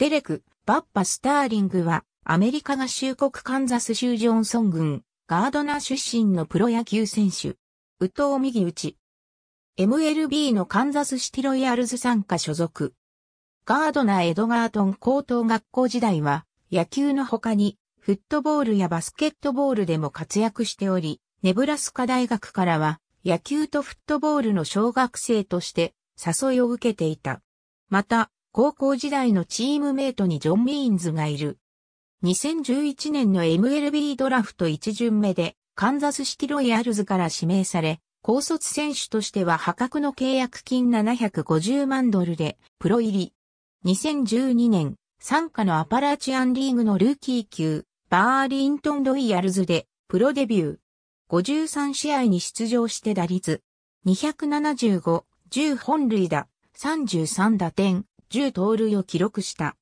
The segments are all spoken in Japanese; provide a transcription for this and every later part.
デレク、バッパ・スターリングは、アメリカ合衆国カンザス州ジョンソン郡、ガードナー出身のプロ野球選手。宇藤右打ち。MLB のカンザスシティロイヤルズ参加所属。ガードナー・エドガートン高等学校時代は、野球の他に、フットボールやバスケットボールでも活躍しており、ネブラスカ大学からは、野球とフットボールの小学生として、誘いを受けていた。また、高校時代のチームメイトにジョン・ミーンズがいる。2011年の MLB ドラフト1巡目で、カンザスシティロイヤルズから指名され、高卒選手としては破格の契約金750万ドルで、プロ入り。2012年、参加のアパラチアンリーグのルーキー級、バーリントンロイヤルズで、プロデビュー。53試合に出場して打率。275、10本塁打、33打点、10盗塁を記録した。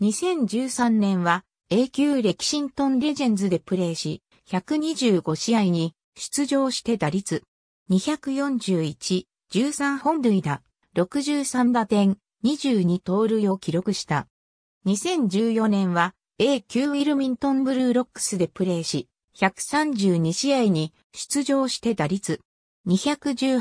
2013年は A 級レキシントンレジェンズでプレーし、125試合に出場して打率241、13本塁打、63打点、22盗塁を記録した。2014年は A 級ウィルミントンブルーロックスでプレーし、132試合に出場して打率218、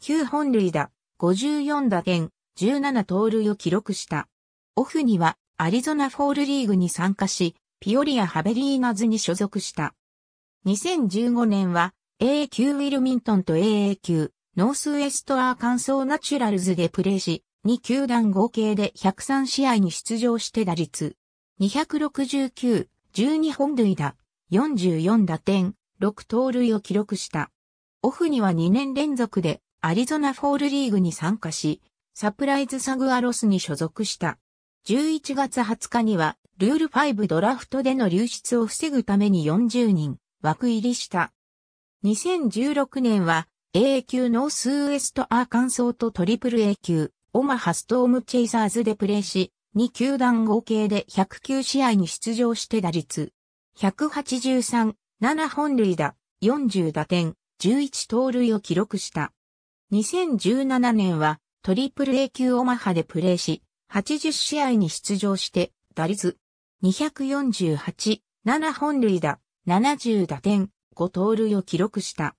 9本塁打、54打点、17盗塁を記録した。オフにはアリゾナフォールリーグに参加し、ピオリア・ハベリーナズに所属した。2015年は AA ウィルミントンと AA 級ノースウエストアーカンソーナチュラルズでプレーし、2球団合計で103試合に出場して打率269、12本塁打、44打点、6盗塁を記録した。オフには2年連続でアリゾナフォールリーグに参加し、サプライズサグアロスに所属した。11月20日には、ルール5ドラフトでの流出を防ぐために40人、枠入りした。2016年は、a 級ノースウエストアーカンソーとトリプル A 級、オマハストームチェイサーズでプレーし、2球団合計で109試合に出場して打率。183、7本塁打、40打点、11盗塁を記録した。2017年はトリプル A 級オマハでプレーし、80試合に出場して、打率248、7本塁打、70打点、5盗塁を記録した。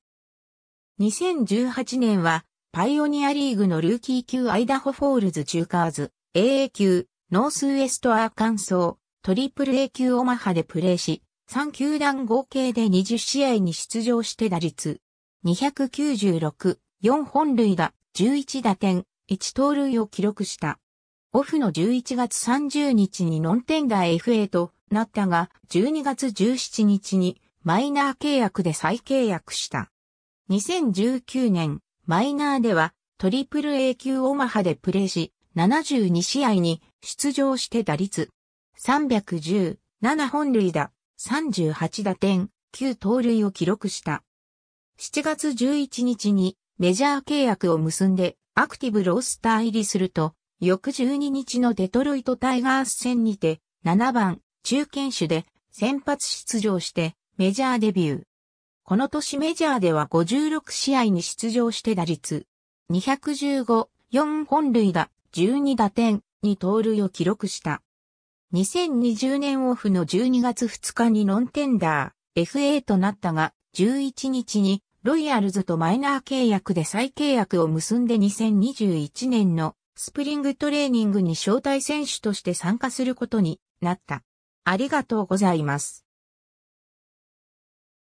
2018年は、パイオニアリーグのルーキー級アイダホフォールズチューカーズ、AA 級、ノースウエストアーカンソー、トリプル A 級オマハでプレーし、3球団合計で20試合に出場して打率、296、4本塁打、11打点、1盗塁を記録した。オフの11月30日にノンテンダー FA となったが、12月17日にマイナー契約で再契約した。2019年、マイナーではトリプル A 級オマハでプレーし、72試合に出場して打率310、7本塁打、38打点、9盗塁を記録した。7月11日にメジャー契約を結んでアクティブロースター入りすると、翌12日のデトロイトタイガース戦にて、7番、中堅手で先発出場してメジャーデビュー。この年メジャーでは56試合に出場して打率215、4本塁打、12打点、2盗塁を記録した。2020年オフの12月2日にノンテンダー、FA となったが、11日にロイヤルズとマイナー契約で再契約を結んで2021年のスプリングトレーニングに招待選手として参加することになった。ありがとうございます。